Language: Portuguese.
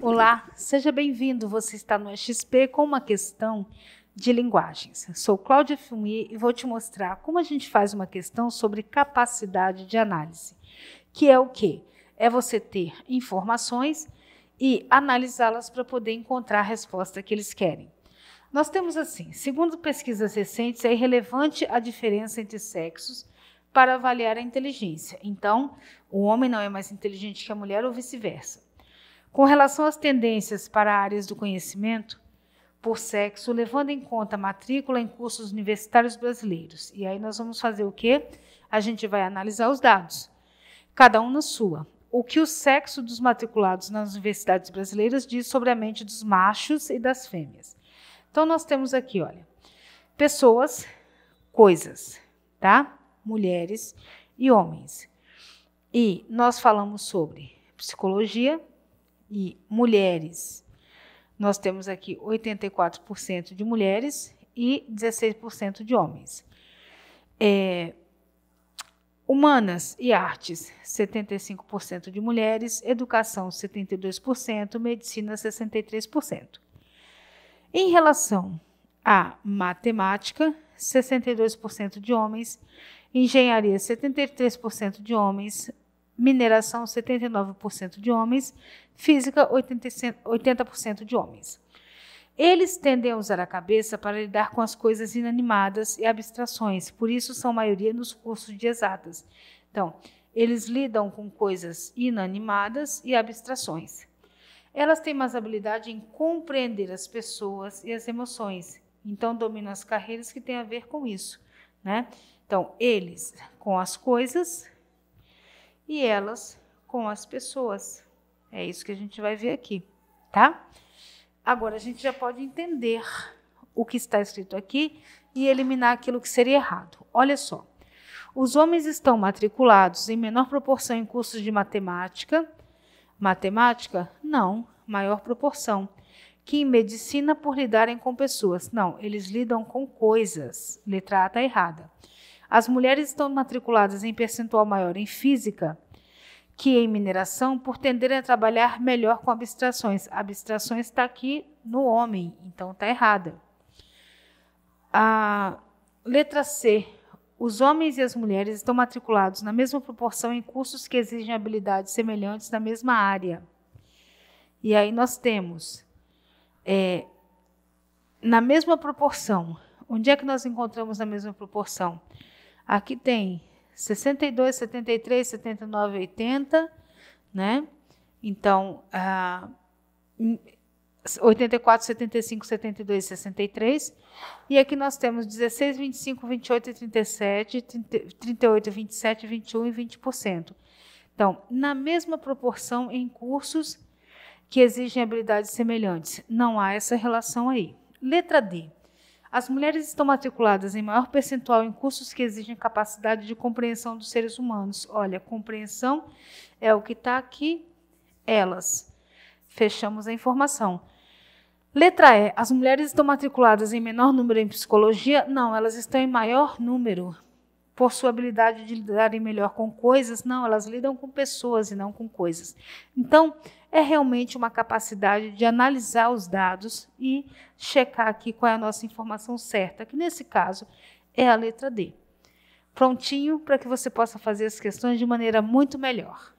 Olá, seja bem-vindo. Você está no XP com uma questão de linguagens. Sou Cláudia Fumi e vou te mostrar como a gente faz uma questão sobre capacidade de análise, que é o quê? É você ter informações e analisá-las para poder encontrar a resposta que eles querem. Nós temos assim, segundo pesquisas recentes, é irrelevante a diferença entre sexos para avaliar a inteligência. Então, o homem não é mais inteligente que a mulher ou vice-versa. Com relação às tendências para áreas do conhecimento, por sexo, levando em conta a matrícula em cursos universitários brasileiros. E aí nós vamos fazer o quê? A gente vai analisar os dados, cada um na sua. O que o sexo dos matriculados nas universidades brasileiras diz sobre a mente dos machos e das fêmeas. Então nós temos aqui, olha, pessoas, coisas, tá? Mulheres e homens. E nós falamos sobre psicologia e mulheres. Nós temos aqui 84% de mulheres e 16% de homens. É, Humanas e artes, 75% de mulheres, educação, 72%, medicina, 63%. Em relação à matemática, 62% de homens, engenharia 73% de homens, mineração 79% de homens, física 80% de homens. Eles tendem a usar a cabeça para lidar com as coisas inanimadas e abstrações, por isso são maioria nos cursos de exatas. Então, eles lidam com coisas inanimadas e abstrações. Elas têm mais habilidade em compreender as pessoas e as emoções, então dominam as carreiras que têm a ver com isso, né? Então, eles com as coisas e elas com as pessoas. É isso que a gente vai ver aqui, tá? Agora a gente já pode entender o que está escrito aqui e eliminar aquilo que seria errado. Olha só. Os homens estão matriculados em menor proporção em cursos de matemática, Matemática? Não, maior proporção. Que em medicina por lidarem com pessoas. Não, eles lidam com coisas. Letra A está errada. As mulheres estão matriculadas em percentual maior em física que em mineração por tenderem a trabalhar melhor com abstrações. Abstrações está aqui no homem, então está errada. A letra C os homens e as mulheres estão matriculados na mesma proporção em cursos que exigem habilidades semelhantes na mesma área. E aí nós temos, é, na mesma proporção, onde é que nós encontramos na mesma proporção? Aqui tem 62, 73, 79, 80, né? Então, ah, 84, 75, 72 e 63. E aqui nós temos 16, 25, 28 e 37, 38, 27, 21 e 20%. Então, na mesma proporção em cursos que exigem habilidades semelhantes. Não há essa relação aí. Letra D. As mulheres estão matriculadas em maior percentual em cursos que exigem capacidade de compreensão dos seres humanos. Olha, compreensão é o que está aqui. Elas. Fechamos a informação. Letra E. As mulheres estão matriculadas em menor número em psicologia? Não, elas estão em maior número. Por sua habilidade de lidarem melhor com coisas? Não, elas lidam com pessoas e não com coisas. Então, é realmente uma capacidade de analisar os dados e checar aqui qual é a nossa informação certa, que nesse caso é a letra D. Prontinho para que você possa fazer as questões de maneira muito melhor.